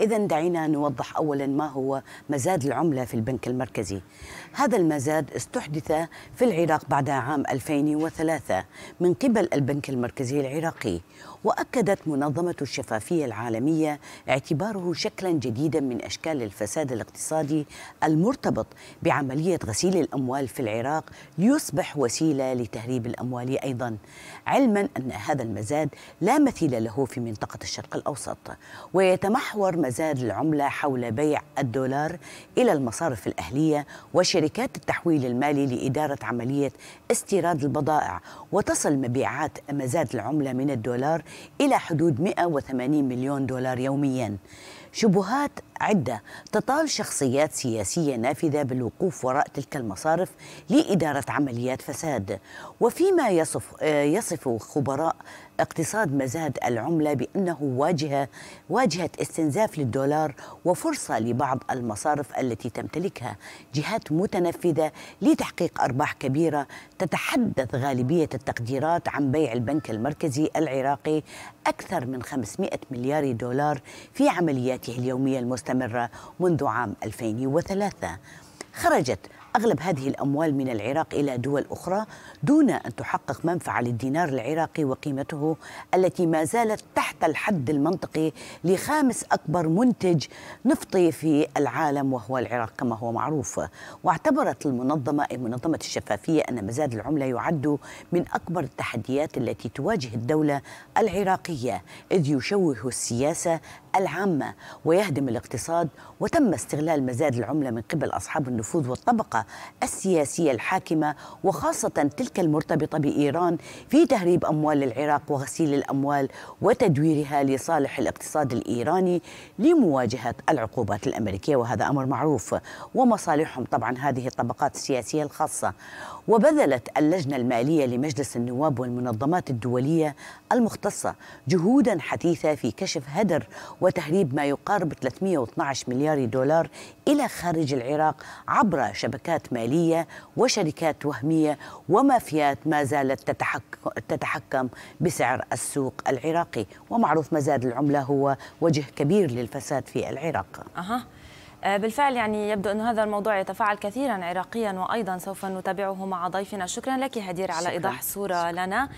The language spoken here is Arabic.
إذا دعينا نوضح أولا ما هو مزاد العملة في البنك المركزي هذا المزاد استحدث في العراق بعد عام 2003 من قبل البنك المركزي العراقي وأكدت منظمة الشفافية العالمية اعتباره شكلا جديدا من أشكال الفساد الاقتصادي المرتبط بعملية غسيل الأموال في العراق ليصبح وسيلة لتهريب الأموال أيضا علما أن هذا المزاد لا مثيل له في منطقة الشرق الأوسط ويتمحور مزاد مزاد العملة حول بيع الدولار إلى المصارف الأهلية وشركات التحويل المالي لإدارة عملية استيراد البضائع وتصل مبيعات مزاد العملة من الدولار إلى حدود 180 مليون دولار يومياً شبهات عدة تطال شخصيات سياسية نافذة بالوقوف وراء تلك المصارف لإدارة عمليات فساد وفيما يصف, آه، يصف خبراء اقتصاد مزاد العملة بأنه واجهة واجهة استنزاف للدولار وفرصة لبعض المصارف التي تمتلكها جهات متنفذة لتحقيق أرباح كبيرة تتحدث غالبية التقديرات عن بيع البنك المركزي العراقي أكثر من 500 مليار دولار في عمليات حياته اليومية المستمرة منذ عام 2003 خرجت أغلب هذه الأموال من العراق إلى دول أخرى دون أن تحقق منفعة للدينار العراقي وقيمته التي ما زالت تحت الحد المنطقي لخامس أكبر منتج نفطي في العالم وهو العراق كما هو معروف واعتبرت المنظمة أي منظمة الشفافية أن مزاد العملة يعد من أكبر التحديات التي تواجه الدولة العراقية إذ يشوه السياسة العامة ويهدم الاقتصاد وتم استغلال مزاد العملة من قبل أصحاب النفوذ والطبقة السياسية الحاكمة وخاصة تلك المرتبطة بإيران في تهريب أموال العراق وغسيل الأموال وتدويرها لصالح الاقتصاد الإيراني لمواجهة العقوبات الأمريكية وهذا أمر معروف ومصالحهم طبعا هذه الطبقات السياسية الخاصة وبذلت اللجنة المالية لمجلس النواب والمنظمات الدولية المختصة جهودا حثيثة في كشف هدر وتهريب ما يقارب 312 مليار دولار إلى خارج العراق عبر شبكات مالية وشركات وهمية ومافيات ما زالت تتحكم بسعر السوق العراقي ومعروف مزاد العملة هو وجه كبير للفساد في العراق أه. بالفعل يعني يبدو أن هذا الموضوع يتفاعل كثيرا عراقيا وأيضا سوف نتابعه مع ضيفنا شكرا لك هدير على شكرا. إيضاح الصورة لنا